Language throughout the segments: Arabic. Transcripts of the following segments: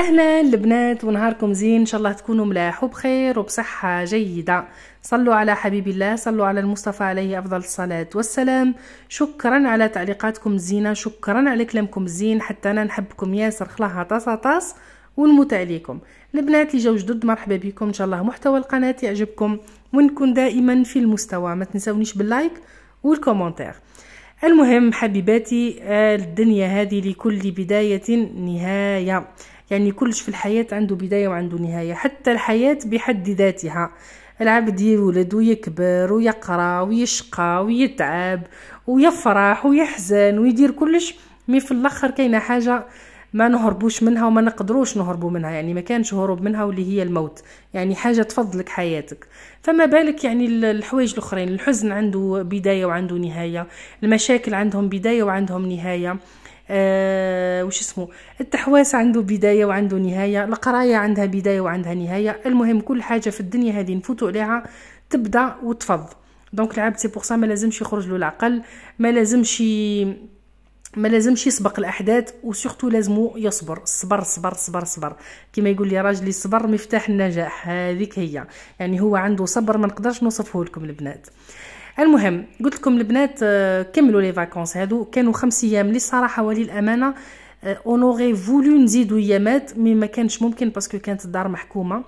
اهلا البنات ونهاركم زين ان شاء الله تكونوا ملاح وبخير وبصحه جيده صلوا على حبيب الله صلوا على المصطفى عليه افضل الصلاه والسلام شكرا على تعليقاتكم الزينه شكرا على كلامكم الزين حتى انا نحبكم ياسر خلاها طاس طاس ونموت عليكم البنات اللي جاو جدد مرحبا بكم ان شاء الله محتوى القناه يعجبكم ونكون دائما في المستوى ما تنسونيش باللايك والكومنتير المهم حبيباتي آه، الدنيا هذه لكل بدايه نهايه يعني كلش في الحياة عنده بداية وعنده نهاية حتى الحياة بحد ذاتها العبد يولد ويكبر ويقرا ويشقى ويتعب ويفرح ويحزن ويدير كلش مي في الاخر كاينه حاجه ما نهربوش منها وما نقدروش نهربو منها يعني ما كانش هروب منها واللي هي الموت يعني حاجه تفضلك حياتك فما بالك يعني الحوايج الاخرين الحزن عنده بدايه وعنده نهايه المشاكل عندهم بدايه وعندهم نهايه آه، وش اسمه التحواس عنده بدايه وعنده نهايه القرايه عندها بدايه وعندها نهايه المهم كل حاجه في الدنيا هذه نفوتوا عليها تبدا وتفض دونك العبد سي بور سا ما لازمش يخرج له العقل ما لازمش ما لازمش يسبق الاحداث وسورتو لازمو يصبر صبر صبر صبر صبر كما يقول لي راجلي الصبر مفتاح النجاح هذيك هي يعني هو عنده صبر ما نقدرش نوصفه لكم البنات آه المهم قلت لكم البنات آه، كملوا لي فاكونس هادو كانوا خمس ايام لي الصراحه وللامانه اونوري آه، فولو نزيدو ايامات مي ما كانش ممكن باسكو كانت الدار محكومه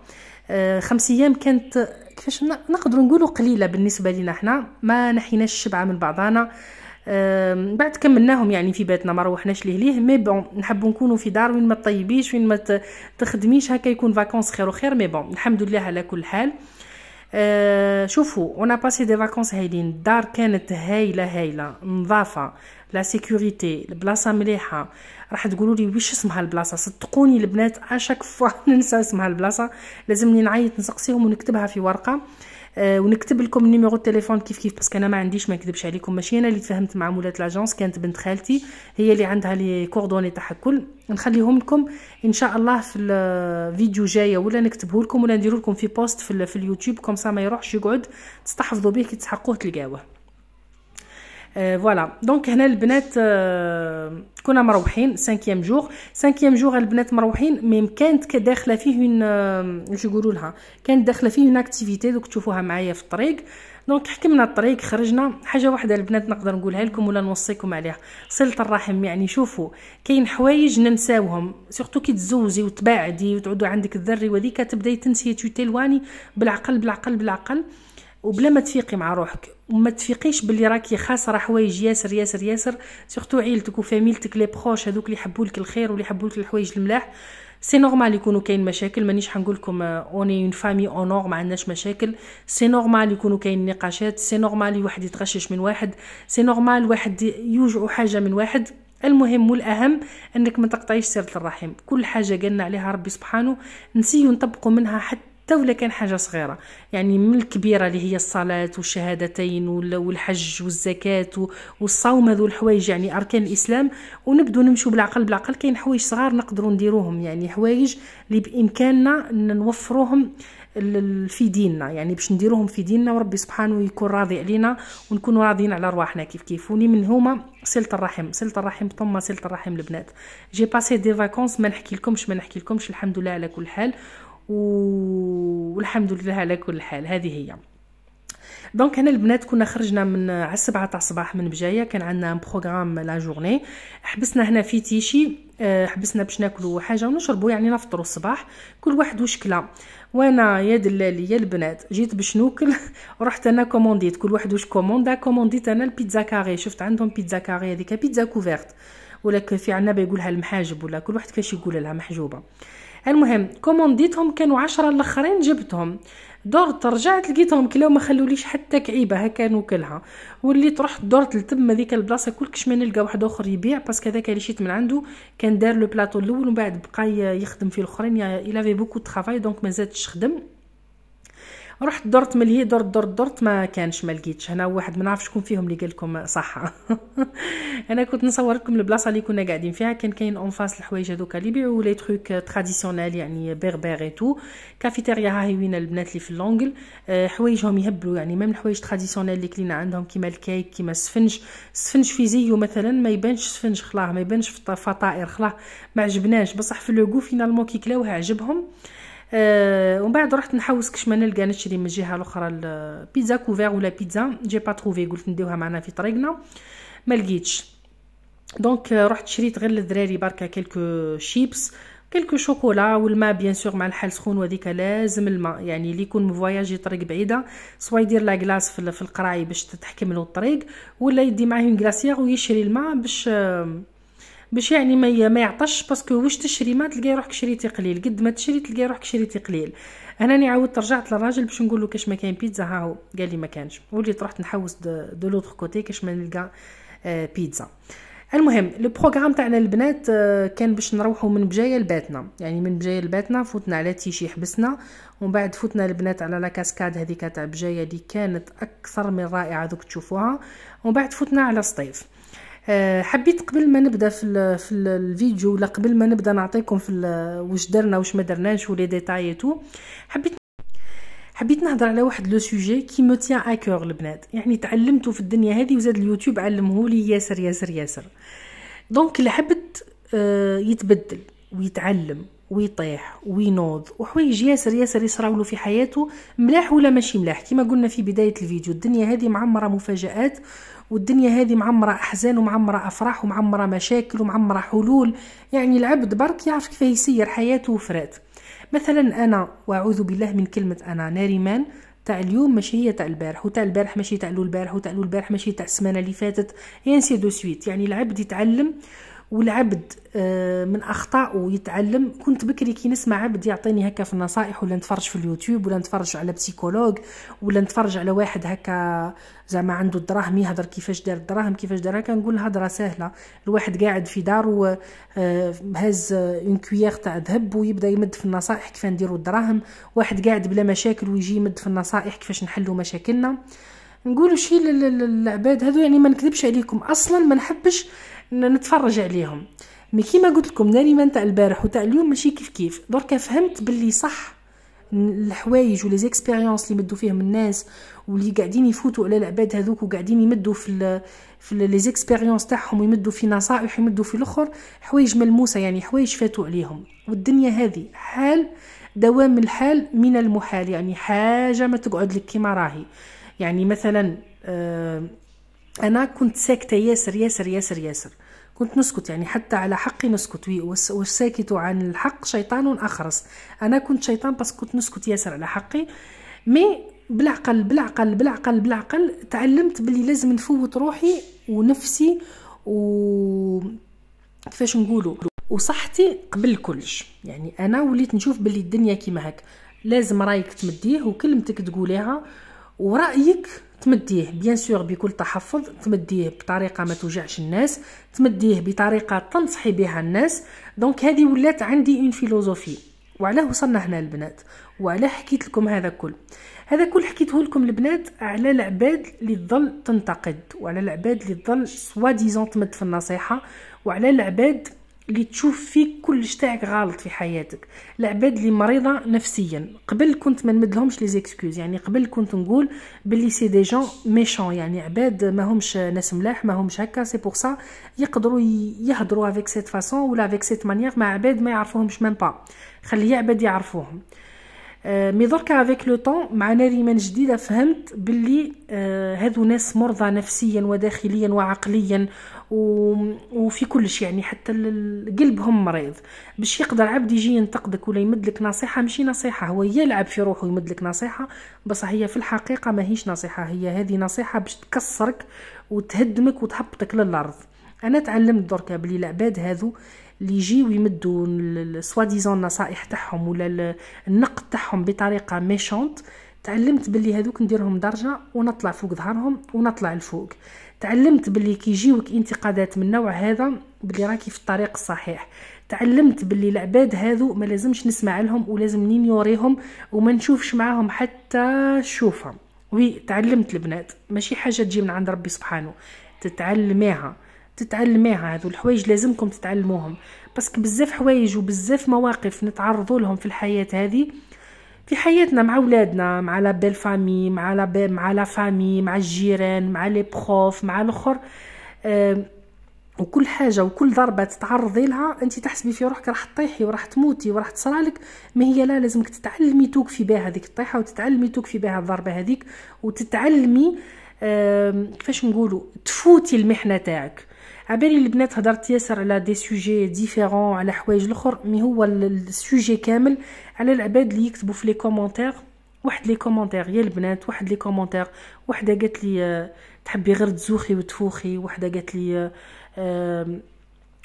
آه، خمس ايام كانت كيفاش نقدروا نقولوا قليله بالنسبه لنا حنا ما نحيناش الشبعه من بعضانا من بعد كملناهم يعني في بيتنا ما روحناش ليه ليه مي بون نحبوا نكونوا في دار وين ما تطيبيش وين ما تخدميش هكا يكون فاكونس خير وخير مي بون الحمد لله على كل حال أه، شوفوا اون باسي دي فاكونس هايلين الدار كانت هايله هايله نظافه لا سيكوريتي البلاصه مليحه راح تقولوا لي واش اسمها البلاصه صدقوني البنات اشاك فوا ننسى اسمها البلاصه لازمني نعيط نسقسيهم ونكتبها في ورقه Euh, ونكتب لكم النيميرو التليفون كيف كيف باسكو انا ما عنديش ما نكذبش عليكم ماشي انا اللي تفهمت مع مولات لاجونس كانت بنت خالتي هي اللي عندها لي كوردوني تاعها الكل نخليهم لكم ان شاء الله في الفيديو جايه ولا نكتبه لكم ولا ندير لكم في بوست في, في اليوتيوب كوم سا ما يروحش يقعد تستحفظوا به كي تسحقوه تلقاوه فوالا euh, دونك هنا البنات آه، كنا مروحين سانكيام جور سانكيام جور البنات مروحين ميم كانت داخله فيه اون آه، واش يقولوا لها كانت داخله فيه اون اكتيفيتي دوك تشوفوها معايا في الطريق دونك حكمنا الطريق خرجنا حاجه واحده البنات نقدر نقولها لكم ولا نوصيكم عليها صله الرحم يعني شوفوا كاين حوايج ننساوهم سورتو كي تزوجي وتباعدي وتعودوا عندك الذري وذيك تبداي تنسي تلواني بالعقل بالعقل بالعقل وبلا ما تفيقي مع روحك وما تفيقيش باللي راكي خاسره حوايج ياسر ياسر ياسر سورتو عيلتك وفاميلتك لي بخوش هذوك اللي يحبوا لك الخير واللي يحبوا لك الحوايج الملاح سي نورمال يكونوا كاين مشاكل مانيش حنقول لكم اوني اون فامي اونور ما عندناش مشاكل سي نورمال يكونوا كاين نقاشات سي نورمال واحد يتغشش من واحد سي نورمال واحد يوجعوا حاجه من واحد المهم والاهم انك ما تقطعيش سيره الرحم كل حاجه قالنا عليها ربي سبحانه نسيو نطبقوا منها حتى ولا كان حاجه صغيره يعني من الكبيره اللي هي الصلاه والشهادتين والحج والزكاه والصوم هذو الحوايج يعني اركان الاسلام ونبدو نمشوا بالعقل بالعقل كاين حوايج صغار نقدروا نديروهم يعني حوايج اللي بامكاننا نوفروهم في ديننا يعني باش نديروهم في ديننا وربي سبحانه يكون راضي علينا ونكون راضيين على رواحنا كيف كيف وني من هما صله الرحم صله الرحم ثم صله الرحم البنات جي باسي دي فاكونس ما نحكي لكمش ما نحكي لكمش الحمد لله على كل حال والحمد لله على كل حال هذه هي دونك هنا البنات كنا خرجنا من على السبعة تاع الصباح من بجايه كان عندنا بروغرام لا جورني حبسنا هنا في تيشي آه، حبسنا باش ناكلوا حاجه ونشربوا يعني نفطروا الصباح كل واحد وشكله وانا يا دلالي يا البنات جيت باش نوكل رحت انا كومونديت كل واحد واش كوموندا كومونديت انا البيتزا كاري شفت عندهم بيتزا كاري هذيك بيتزا كوفيرت ولا في عنا بيقولها المحاجب ولا كل واحد كاش يقول لها محجوبه المهم كومونديتهم كانوا عشرة الاخرين جبتهم دورت رجعت لقيتهم كلاو ما خلوليش حتى كعيبه هكا نوكلها وليت رحت دورت لتم هذيك البلاصه كل كش ما نلقى واحد اخر يبيع باسكو هذاك اللي شيت من عنده كان دار لو بلاطو الاول ومن بعد بقى يخدم فيه الاخرين يلافي بوكو ترافاي دونك ما زادش خدم رحت درت ملهي درت درت درت ما كانش ما لقيتش هنا واحد ما نعرف شكون فيهم اللي قال لكم صح انا كنت نصور لكم البلاصه اللي كنا قاعدين فيها كان كاين اون فاس الحوايج هذوك اللي بيعوا لي تروك تراديسيونيل يعني بربر اي تو كافيتيريا هي وين البنات اللي في اللونجل آه، حوايجهم يهبلوا يعني ميم الحوايج تراديسيونيل اللي كلينا عندهم كيما الكيك كيما السفنج السفنج في زيو مثلا ما يبانش سفنج خلاه ما يبانش فطائر خلاه ما عجبناش بصح في لو غو فينالمون كي كلاوه عجبهم آه آه ومن بعد رحت نحوس كش ما نلقى نشري من الجهه الاخرى البيتزا كوفير ولا بيتزا جي با تروفي قلت نديوها معنا في طريقنا ما لقيتش دونك آه، رحت شريت غير للدراري بركه كلكو شيبس كلكو شوكولا والماء بيان سور مع الحال سخون وهذيك لازم الماء يعني اللي يكون مفواياجي طريق بعيده سوا يدير لا في القراي باش تتحكم له الطريق ولا يدي معاه اون كلاسيير ويشري الماء باش آه، باش يعني ما ما يعطش باسكو واش تشري ما تلقاي روحك شريتي قليل قد ما تشري تلقاي روحك شريتي قليل انا عاودت رجعت للراجل باش نقول له كاش ما كاين بيتزا ها هو قال لي ما كانش وليت رحت نحوس دو لوتر كوتي كاش ما نلقى آه، بيتزا المهم بروغرام تاعنا البنات آه، كان باش نروحوا من بجايه لباتنا يعني من بجايه لباتنا فوتنا على تيشي حبسنا ومن بعد فوتنا البنات على لا كاسكاد هذيك تاع بجايه اللي كانت اكثر من رائعه دوك تشوفوها ومن بعد فوتنا على سطيف آه، حبيت قبل ما نبدا في, ال في الفيديو ولا قبل ما نبدا نعطيكم في واش درنا واش ما درناش ولي ديتاي تو حبيت حبيت نهضر على واحد لو سوجي كي مو تيان اكور البنات يعني تعلمته في الدنيا هذه وزاد اليوتيوب علمه لي ياسر ياسر ياسر دونك اللي حبت آه، يتبدل ويتعلم ويطيح وينوض وحوايج ياسر ياسر يصراو في حياته ملاح ولا ماشي ملاح كما قلنا في بدايه الفيديو الدنيا هذه معمره مفاجات والدنيا هذه معمرة أحزان ومعمرة أفراح ومعمرة مشاكل ومعمرة حلول يعني العبد برك يعرف كيف يسير حياته وفرات مثلا أنا وأعوذ بالله من كلمة أنا ناريمان تاع اليوم ماشي هي تاع البارح وتاع البارح ماشي تاع البارح وتاع البارح ماشي تاع السمانه اللي فاتت ينسي دو سويت يعني العبد يتعلم والعبد آه، من اخطائه يتعلم كنت بكري كي نسمع عبد يعطيني هكا في النصائح ولا نتفرج في اليوتيوب ولا نتفرج على بسيكولوج ولا نتفرج على واحد هكا زعما عنده الدراهم يهضر كيفاش دار الدراهم كيفاش دار هكا نقول هضره سهله الواحد قاعد في داره آه، هاز اون آه، كويير تاع ذهب ويبدا يمد في النصائح كيف نديروا الدراهم واحد قاعد بلا مشاكل ويجي يمد في النصائح كيفاش نحلوا مشاكلنا نقولوا شي للعباد هذو يعني ما نكذبش عليكم اصلا ما نحبش نتفرج عليهم مي كيما قلت لكم ناريما تاع البارح وتاع اليوم ماشي كيف كيف دركا فهمت باللي صح الحوايج ولي زيكسبيريونس اللي مدوا فيهم الناس واللي قاعدين يفوتوا على العباد هذوك وقاعدين يمدوا في ال في لي زيكسبيريونس تاعهم ويمدوا في نصائح ويمدوا في الاخر حوايج ملموسه يعني حوايج فاتوا عليهم والدنيا هذه حال دوام الحال من المحال يعني حاجه ما تقعد لك كيما راهي يعني مثلا آه انا كنت ساكته ياسر ياسر ياسر ياسر كنت نسكت يعني حتى على حقي نسكت والساكت عن الحق شيطان اخرس انا كنت شيطان بس كنت نسكت ياسر على حقي مي بالعقل بالعقل بالعقل بالعقل تعلمت بلي لازم نفوت روحي ونفسي و كيفاش نقولوا وصحتي قبل كلش يعني انا وليت نشوف بلي الدنيا كيما هك لازم رايك تمديه وكلمتك تقوليها ورايك تمديه بيان سور بكل تحفظ تمديه بطريقه ما توجعش الناس تمديه بطريقه تنصحي بها الناس دونك هذه ولات عندي اون فيلوزوفي وعلاه وصلنا هنا البنات وعلاه حكيت لكم هذا كل هذا كل حكيته لكم البنات على العباد اللي تظل تنتقد وعلى العباد اللي تظل سوا ديزون تمد في النصيحه وعلى العباد اللي تشوف فيك كلش تاعك غلط في حياتك العباد اللي مريضه نفسيا قبل كنت ما نمدلهمش لي زيكسكوز يعني قبل كنت نقول بلي سي دي جون ميشون يعني عباد همش ناس ملاح همش هكا سي بور سا يقدروا يهضروا افيك سيت فاسون ولا افيك سيت مانيير مع عباد ما يعرفوهمش ميم با خلي عباد يعرفوهم آه، مي دركا افيك لو طون مع ناري من جديده فهمت باللي هذو آه، ناس مرضى نفسيا وداخليا وعقليا وفي كل شيء يعني حتى قلبهم مريض باش يقدر عبد يجي ينتقدك ولا يمدلك نصيحه ماشي نصيحه هو يلعب في روحه يمدلك نصيحه بصح هي في الحقيقه ماهيش نصيحه هي هذه نصيحه باش تكسرك وتهدمك وتهبطك للارض انا تعلمت دركا بلي العباد هذو اللي يجيو يمدوا سوا ديزون النصائح تاعهم ولا النقد تاعهم بطريقه ميشونت تعلمت باللي هذوك نديرهم درجه ونطلع فوق ظهرهم ونطلع لفوق تعلمت باللي يجيوك انتقادات من نوع هذا باللي راكي في الطريق الصحيح تعلمت باللي العباد هذو ما لازمش نسمع لهم ولازم نيوريهم وما نشوفش معاهم حتى شوفهم وي تعلمت البنات ماشي حاجه تجي من عند ربي سبحانه تتعلميها تتعلميها هذو الحوايج لازمكم تتعلموهم باسكو بزاف حوايج وبزاف مواقف نتعرضوا لهم في الحياه هذه في حياتنا مع ولادنا مع لا بيل فامي مع لا مع لا فامي مع الجيران مع لي بروف مع الاخر آه وكل حاجه وكل ضربه تتعرضي لها انت تحسبي في روحك راح تطيحي وراح تموتي وراح تصرالك ما هي لا لازمك تتعلمي توقفي بها هذيك الطيحه وتتعلمي توقفي بها الضربه هذيك وتتعلمي آه كيفاش نقولوا تفوتي المحنه تاعك عبالي البنات هضرت ياسر على دي سوجي ديفيرون على حوايج الاخر مي هو السوجي كامل على العباد اللي يكتبوا في لي كومونتير واحد لي كومونتير يا البنات واحد لي كومونتير وحده قالت لي آه، تحبي غير تزوخي وتفوخي وحده قالت لي آه،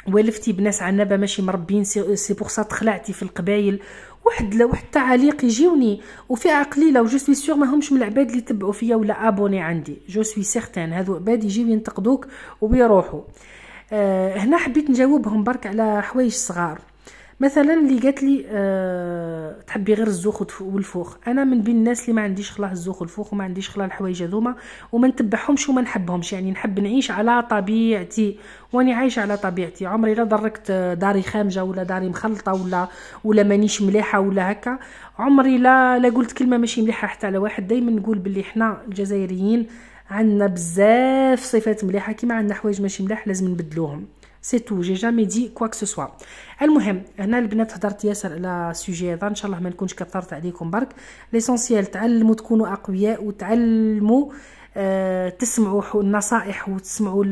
والفتي بناس عنابه ماشي مربين سي بوغ سا تخلعتي في القبايل واحد لواحد التعاليق يجيوني عقلي قليله جو سوي سيغ ماهمش من العباد اللي تبعوا فيا ولا ابوني عندي جو سوي سيغتان هادو عباد يجيو ينتقدوك ويروحوا أه هنا حبيت نجاوبهم برك على حوايج صغار مثلا اللي قالت لي أه تحبي غير الزوخ والفوخ انا من بين الناس اللي ما عنديش خلاه الزوخ والفوخ وما عنديش خلاه الحوايج هذوما وما نتبعهمش وما نحبهمش يعني نحب نعيش على طبيعتي واني عايشه على طبيعتي عمري لا دركت آه، داري خامجه ولا داري مخلطه ولا ولا مانيش مليحه ولا هكا عمري لا لا قلت كلمه ماشي مليحه حتى على واحد دائما نقول باللي حنا الجزائريين عندنا بزاف صفات مليحه كيما عندنا حوايج ماشي ملاح لازم نبدلوهم سي تو جي جامي دي كوا كو سوا المهم هنا البنات هضرت ياسر على سوجي هذا ان شاء الله ما نكونش كثرت عليكم برك ليسونسيال تعلموا تكونوا اقوياء وتعلموا آه تسمعوا النصائح وتسمعوا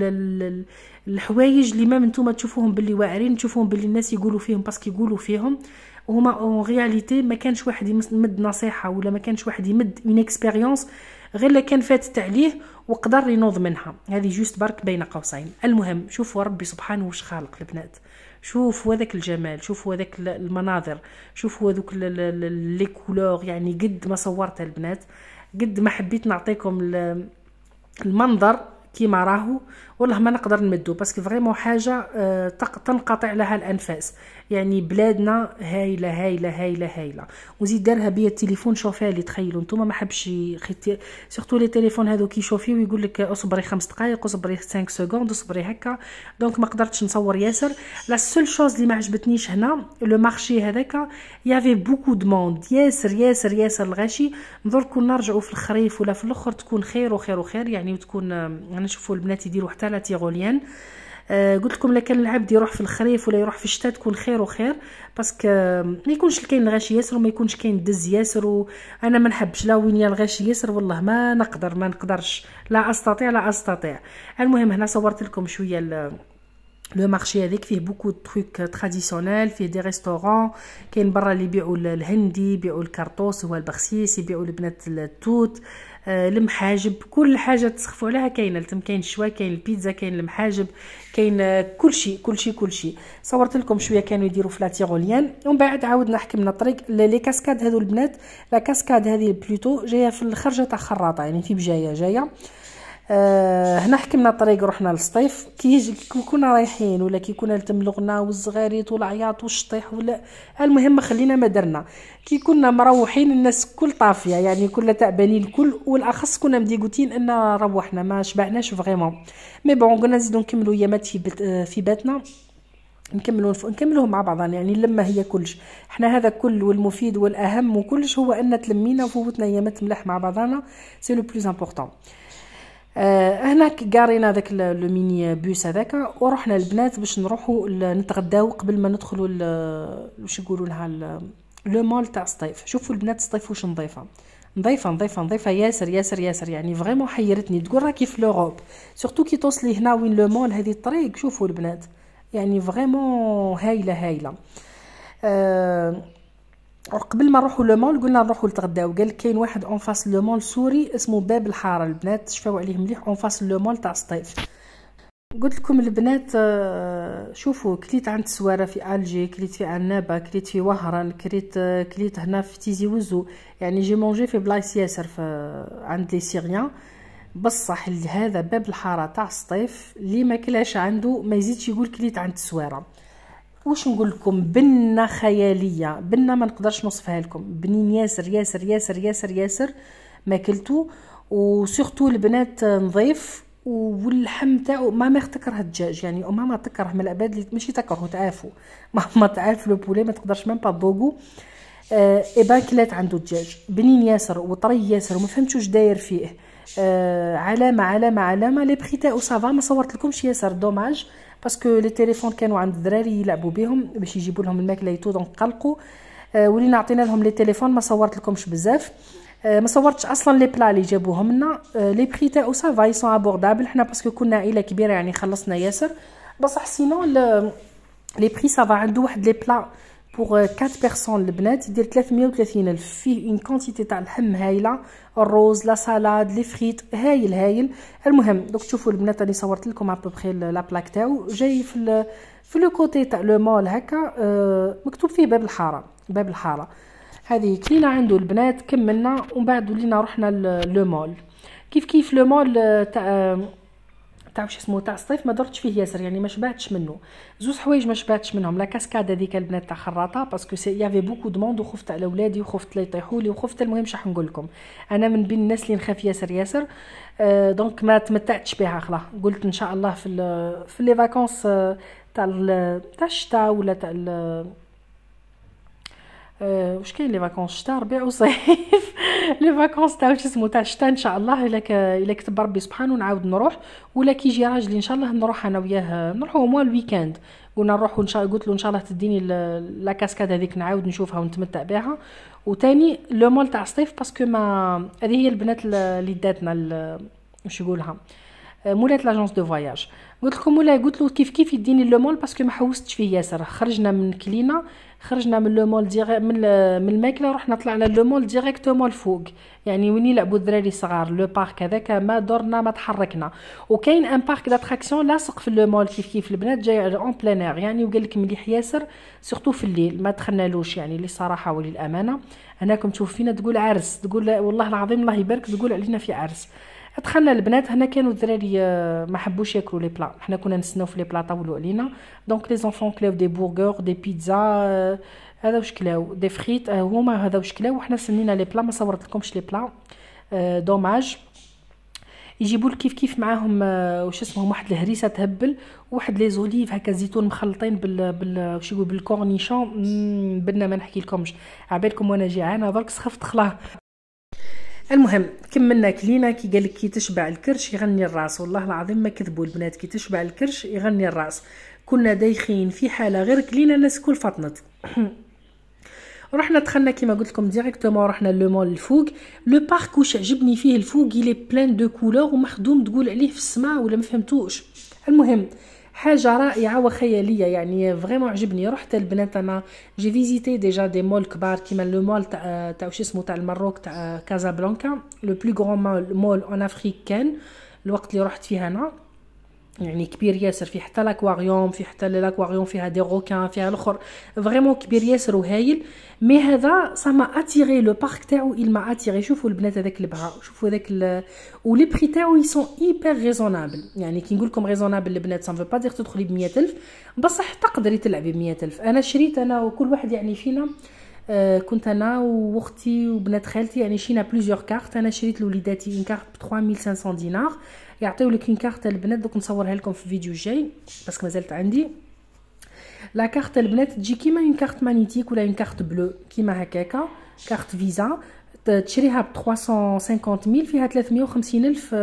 الحوايج اللي ما نتوما تشوفوهم باللي واعرين تشوفوهم باللي الناس يقولوا فيهم باسكو يقولوا فيهم وهما اون رياليتي ما كانش واحد يمد نصيحه ولا ما كانش واحد يمد اون اكسبيريونس غير لا كان فاتت عليه وقدر ينوض منها هذه جوست برك بين قوسين المهم شوفوا ربي سبحانه واش خالق البنات شوفوا هذاك الجمال شوفوا هذاك المناظر شوفوا هذوك لي كولور يعني قد ما صورتها البنات قد ما حبيت نعطيكم المنظر كيما راهو والله ما نقدر نمدو باسكو فريمون حاجه آه، تنقطع لها الانفاس يعني بلادنا هايله هايله هايله هايله وزيد دارها بيا التليفون شوفيه لي تخيلوا نتوما ما حبش خيتي سورتو لي تليفون كي شوفي ويقول لك اصبري خمس دقائق اصبري 5 سكوند اصبري هكا دونك ما قدرتش نصور ياسر لا سول شوز اللي ما عجبتنيش هنا لو مارشي هذاك يافي بوكو دوموند ياسر ياسر ياسر الغاشي نظر نرجعوا في الخريف ولا في الاخر تكون خير وخير وخير يعني وتكون انا آه، نشوفوا البنات يديروا حتى حتى لا تيغوليان آه قلت لكم لكان كان العبد يروح في الخريف ولا يروح في الشتاء تكون خير وخير باسكو ما يكونش كاين الغاش ياسر وما يكونش كاين الدز ياسر وانا ما نحبش لا وين الغاش ياسر والله ما نقدر ما نقدرش لا استطيع لا استطيع المهم هنا صورت لكم شويه لو مارشي هذيك فيه بوكو تروك تراديسيونيل فيه دي ريستوران كاين برا اللي يبيعوا الهندي يبيعوا الكارطوس هو البخسيس يبيعوا البنات التوت آه آه، المحاجب كل حاجه تسخفوا عليها كاينه التم كاين الشوا كاين البيتزا كاين المحاجب كاين كل شيء آه، كل شيء كل شيء صورت لكم شويه كانوا يديروا في لاتيغوليان ومن بعد عاودنا حكمنا الطريق لي كاسكاد هذو البنات لا كاسكاد هذه بلوتو جايه في الخرجه تاع خراطه يعني في بجايه جايه آه، هنا حكمنا الطريق رحنا للسطيف كي كنا رايحين ولا كي كنا تملغنا والزغاريت والعياط والشطيح ولا المهم خلينا ما درنا كي كنا مروحين الناس كل طافيه يعني كل تعبانين الكل والاخص كنا مديقوتين ان روحنا ما شبعناش فريمون مي بون قلنا نزيدو نكملو يامات في بيت آه، في بيتنا نكملو نكملوهم مع بعضنا يعني لما هي كلش احنا هذا كل والمفيد والاهم وكلش هو ان تلمينا وفوتنا يامات ملاح مع بعضنا سي لو بلوز امبورطون آه، هناك قارينا ذاك لو ميني بوس هذاك ورحنا البنات باش نروحوا نتغداو قبل ما ندخلوا واش يقولوا لها لو مول تاع الصيف شوفوا البنات الصيف واش نضيفه نظيفه نظيفه نظيفه ياسر ياسر ياسر يعني فريمون حيرتني تقول راكي في لوروب سورتو كي توصلي هنا وين لو مول هذه الطريق شوفوا البنات يعني فريمون هايله هايله أه قبل ما نروحوا لو مول قلنا نروحوا نتغداو قال كاين واحد اون فاس لو مول سوري اسمه باب الحاره البنات شفاو عليه مليح اون فاس لو مول تاع الصيف قلت لكم البنات آه، شوفوا كليت عند سوارة في الجي كليت في عنابه كليت في وهران كليت آه، كليت هنا في تيزي وزو يعني جي مونجي في بلايص ياسر في عند لي سيريان بصح هذا باب الحاره تاع الصيف اللي ما كلاش عنده ما يزيدش يقول كليت عند سواره واش نقول لكم بنه خياليه بنه ما نقدرش نوصفها لكم بنين ياسر ياسر ياسر ياسر ياسر ماكلتو وسورتو البنات نظيف واللحم تاعو ما تكره الدجاج يعني ماما تكره من الاباد اللي ماشي تكرهو تعافو ماما تعاف لو بولي ما تقدرش ميم با تذوقو آه باكلات عنده دجاج بنين ياسر وطري ياسر وما فهمتش واش داير فيه آه علامه علامه علامه لي بري تاعو سافا ما صورت لكمش ياسر دوماج باسكو لي تيليفون كانوا عند الدراري يلعبوا بهم باش يجيبوا لهم الماكله يتو دونك قلقوا آه، ولينا عطينا لهم لي تيليفون ما صورت لكمش بزاف آه، ما صورتش اصلا لي بلا اللي جابوهم لنا لي آه، بري تاعو سافا سون ابوردابل حنا باسكو كنا عائله كبيره يعني خلصنا ياسر بصح سينو لي بري سافا عنده واحد لي بلا بوغ 4 بيغسون البنات يدير 330 الف فيه اون كونتيتي تاع اللحم هايله الروز لا سالاد لي فريت هايل هايل المهم دوك تشوفوا البنات راني صورت لكم ابوبخي لا بلاك تاعو جاي في ال... في لو كوتي تاع لو مول هكا أه مكتوب فيه باب الحاره باب الحاره هذه كلينا عنده البنات كملنا ومن بعد ولينا رحنا لو مول كيف كيف لو مول تاع تاع واش اسمه تاع الصيف ما درتش فيه ياسر يعني ما شبعتش منه زوج حوايج ما شبعتش منهم لا كاسكاد هذيك البنات تاع خراطه باسكو سي يافي بوكو دوموند وخفت على ولادي وخفت لا يطيحوا لي وخفت المهم شحال نقول لكم انا من بين الناس اللي نخاف ياسر ياسر أه دونك ما تمتعتش بها خلاص قلت ان شاء الله في في لي فاكونس آه، تاع تاع الشتاء ولا تاع أه واش كاين لي فاكونس شتاء ربيع وصيف لي فاكونس تاع واش اسمو تاع الشتاء ان شاء الله الا الا كتب ربي سبحانه نعاود نروح ولا يجي راجلي ان شاء الله نروح انا وياه نروحوا مو الويكاند قلنا نروحوا ان شاء الله قلت له ان شاء الله تديني لا كاسكاد هذيك نعاود نشوفها ونتمتع بها وثاني لو مول تاع الصيف باسكو ما هذه هي البنات اللي داتنا واش يقولها مولات لاجونس دو فواياج قلت لكم ولا قلت له كيف كيف يديني لو مول باسكو ما حوستش فيه ياسر خرجنا من كلينا خرجنا من لو مول ديغ... من من الماكله رحنا طلعنا لو مول ديريكتومون الفوق يعني وين يلعبوا الدراري الصغار لو بارك هذاك ما دورنا ما تحركنا وكاين ان بارك داتراكسيون لاصق في لو مول كيف كيف البنات جاي اون بلان يعني وقال لك مليح ياسر سورتو في الليل ما دخلنالوش يعني للصراحه وللامانه هناكم تشوف فينا تقول عرس تقول والله العظيم الله يبارك تقول علينا في عرس دخلنا البنات هنا كانوا الدراري آه، ما حبوش ياكلوا لي بلا حنا كنا نستناو في لي بلا طاولوا علينا دونك لي زونفون كلاو دي بورغور دي بيتزا هذا واش كلاو دي فريت آه، هما هذا واش كلاو وحنا سنينا لي بلا ما صورت لكمش لي بلا دوماج آه، يجيبوا كيف كيف معاهم واش اسمهم واحد الهريسه تهبل واحد لي زوليف هكا زيتون مخلطين بال بال واش يقول بالكورنيشون بدنا ما نحكي لكمش عبالكم وانا جيعانه درك سخفت خلاه المهم كملنا كلينا كي قالك كي تشبع الكرش يغني الراس والله العظيم ما كذبوا البنات كي تشبع الكرش يغني الراس كنا دايخين في حاله غير كلينا الناس كل فطنت رحنا دخلنا كيما قلت لكم ديريكتومون رحنا لو مول الفوق لو بارك واش عجبني فيه الفوق لي بلان دو كولور ومخدوم تقول عليه في السماء ولا ما فهمتوش المهم حاجه رائعه وخياليه يعني فريمون عجبني رحت البنات انا جي فيزيتي ديجا دي مول كبار كيما لو مول تاع تاع واش اسمه تاع المروك تاع كازابلانكا لو بلو غران مول اون افريك كان الوقت اللي رحت فيه انا يعني كبير ياسر في حتى لاكواريوم في حتى لاكواريوم فيها دي روكان فيها الاخر فريمون كبير ياسر وهايل مي هذا سما ما اتيري لو بارك تاعو il ما اتيري شوفوا البنات هذاك البها شوفوا هذاك ال... لي بري تاعو يسون ايبر ريزونابل يعني كي نقول لكم ريزونابل البنات سان فو با دير تدخلي ب 100000 بصح تقدري تلعبي ب 100000 انا شريت انا وكل واحد يعني فينا آه، كنت انا واختي وبنات خالتي يعني شينا بليزيور كارت انا شريت لوليداتي اون كارت ب 3500 دينار يعطيو لك اون كارت البنات دوك نصورها لكم في فيديو جاي باسكو مازالت عندي لا كارت البنات تجي كيما اون كارت مانيتيك ولا اون كارت بلو كيما هكاكا كارت فيزا تشريها ب 350000 ميل فيها 350000 الف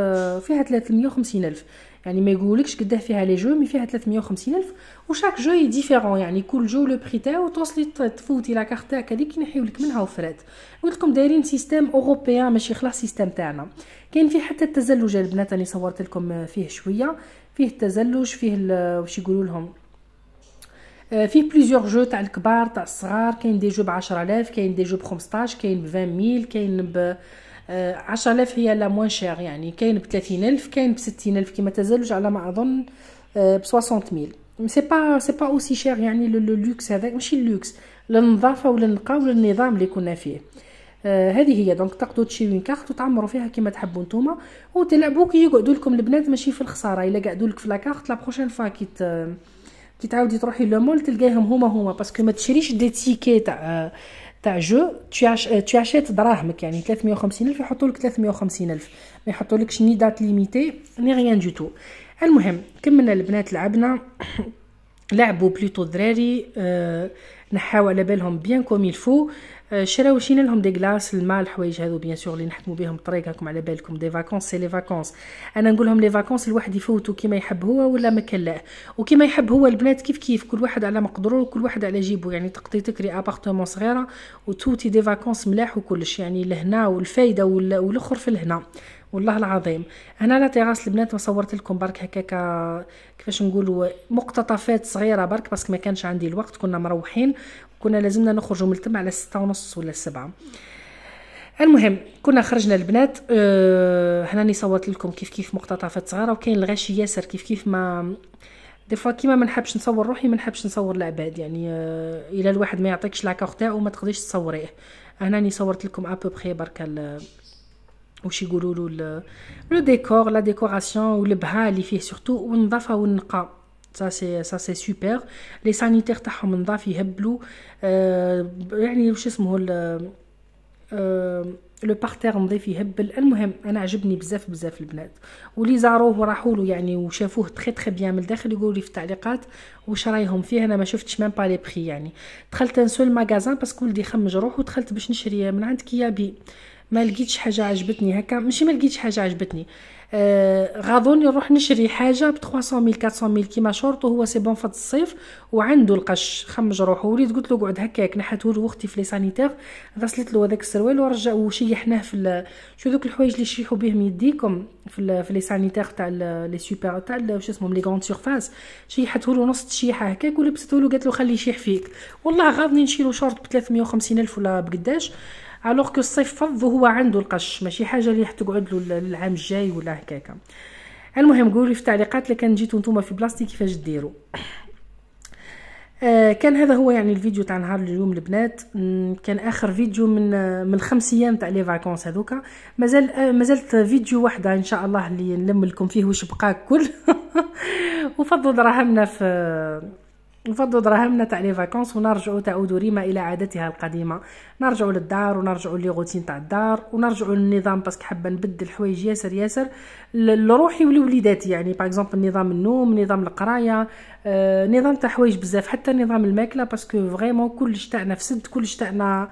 فيها 350000 الف يعني ما يقولكش قداه فيها لي جو مي فيها 350 الف وشاك جو ديفيرون يعني كل جو لو بري تاعو توصلي تفوتي لا كارت تاعك هذيك ينحيولك منها وفرات قلت لكم دايرين سيستيم اوروبيان ماشي خلاص سيستيم تاعنا كاين فيه حتى التزلج البنات اللي صورت لكم آه، فيه شويه فيه التزلج فيه آه، واش يقولوا لهم آه، فيه بليزيوغ جو تاع الكبار تاع الصغار كاين دي جو ب 10000 كاين دي جو ب 15 كاين ب 20000 كاين ب 10000 آه، هي لا موان شير يعني كاين ب 30000 كاين ب 60000 كيما تزالج على ما اظن آه، ب 60000 سي با سي با اوسي شير يعني لو لوكس هذاك ماشي اللوكس للنظافه ولا وللنظام ولا اللي كنا فيه آه هذه هي دونك تشيو اون كارت وتعمروا فيها كيما تحبوا نتوما وتلعبوا كي يقعدوا لكم البنات ماشي في الخساره الا قعدوا لك في لاكارت لا بروشين فوا كي كي تعاودي تروحي لو مول تلقايهم هما هما باسكو ما تشريش دي تيكي تاع آه، تاع جو تو اشيت euh, دراهمك يعني 350 الف يحطوا لك 350 الف ما يحطوا لكش ني دات ليميتي ني ريان دو تو المهم كملنا البنات لعبنا لعبوا بلوتو دراري أه نحاو على بالهم بيان كوم يلفو شراو شينا لهم دي غلاس الماء الحوايج هادو بيان سور اللي نحكموا بهم الطريق راكم على بالكم دي فاكونس سي لي فاكونس انا نقول لهم لي فاكونس الواحد يفوتو كيما يحب هو ولا ما كان لا وكيما يحب هو البنات كيف كيف كل واحد على مقدرو وكل واحد على جيبو يعني تقضي تكري ابارتمون صغيره وتوتي دي فاكونس ملاح وكلش يعني لهنا والفايده والاخر في الهنا والله العظيم هنا لا تيراس البنات ما صورت لكم برك هكاك كيفاش نقولوا مقتطفات صغيره برك باسكو ما كانش عندي الوقت كنا مروحين كنا لازمنا نخرجوا من التم على ستة ونص ولا سبعة المهم كنا خرجنا البنات أه هناني صورت لكم كيف كيف مقتطفات صغيره وكاين الغاشي ياسر كيف كيف ما دي فوا كيما ما نحبش نصور روحي ما نحبش نصور العباد يعني أه الى الواحد ما يعطيكش لاكور تاعو ما تقدريش تصوريه هناني صورت لكم ابوبخي برك واش يقولوا له لو ديكور لا ديكوراسيون والبهاء اللي فيه سورتو والنظافه والنقاء سا سي سا سي سوبر لي سانيتير تاعهم نظاف يهبلوا آه يعني واش اسمه ال لو بارتير نظيف يهبل المهم انا عجبني بزاف بزاف البنات واللي زاروه وراحوا له يعني وشافوه تري تري بيان من الداخل يقولوا لي في التعليقات واش رايهم فيه انا ما شفتش ميم با لي بري يعني دخلت نسول ماغازان باسكو ولدي خمج روحو دخلت باش نشري من عند كيابي ما لقيتش حاجه عجبتني هكا ماشي ما لقيتش حاجه عجبتني آه غاضوني نروح نشري حاجه ب 300 400 كيما شورت وهو سي بون فات الصيف وعنده القش خمج روحه وليت قلت له قعد هكاك نحته له اختي في لي سانيتير غسلت له هذاك السروال ورجع وشيحناه في شو ذوك الحوايج اللي يشيحو بهم يديكم في في لي سانيتير تاع لي سوبر تاع واش اسمهم لي كروند سيرفاس شيحته له نص تشيحه هكاك ولبسته له قالت له خليه يشيح فيك والله غاضني نشيلو شورت ب 350 الف ولا بقداش الوغ كو الصيف فض وهو عنده القش ماشي حاجه اللي حتقعد له العام الجاي ولا هكاكا المهم قولوا لي في التعليقات اللي كان جيتو نتوما في بلاصتي كيفاش ديروا آه، كان هذا هو يعني الفيديو تاع نهار اليوم البنات كان اخر فيديو من من الخمس ايام تاع لي فاكونس هذوك مازال آه، مازلت فيديو واحده ان شاء الله اللي نلم لكم فيه واش بقى كل وفضوا دراهمنا في نفضوا دراهمنا تاع لي فاكونس ونرجعوا تعود ريما الى عادتها القديمه نرجعوا للدار ونرجعوا لي روتين تاع الدار ونرجعوا للنظام باسكو حابه نبدل حوايج ياسر ياسر لروحي ولوليداتي يعني باغ اكزومبل نظام النوم نظام القرايه آه، نظام تاع حوايج بزاف حتى نظام الماكله باسكو فريمون كلش تاعنا فسد كلش تاعنا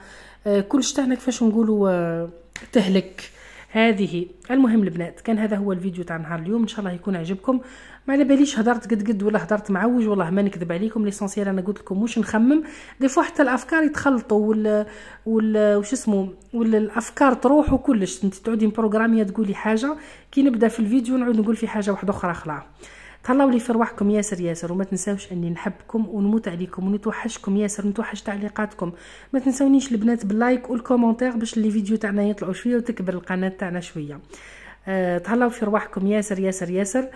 آه، كلش تاعنا كيفاش نقولوا آه تهلك هذه المهم البنات كان هذا هو الفيديو تاع نهار اليوم ان شاء الله يكون عجبكم ما على باليش هضرت قد قد ولا هضرت معوج والله ما نكذب عليكم ليسونسيال انا قلت لكم واش نخمم دي فوا حتى الافكار يتخلطوا وال وال وش اسمه ولا الافكار تروح وكلش انت تعودي بروغراميه تقولي حاجه كي نبدا في الفيديو نعود نقول في حاجه واحده اخرى خلاص تهلاو لي في رواحكم ياسر ياسر وما تنساوش اني نحبكم ونموت عليكم ونتوحشكم ياسر نتوحش تعليقاتكم ما تنساونيش البنات باللايك والكومونتير باش لي فيديو تاعنا يطلعوا شويه وتكبر القناه تاعنا شويه أه تهلاو في رواحكم ياسر ياسر ياسر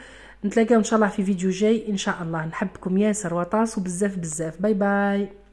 نتلاقاو ان شاء الله في فيديو جاي ان شاء الله نحبكم ياسر وطاس وبزاف بزاف باي باي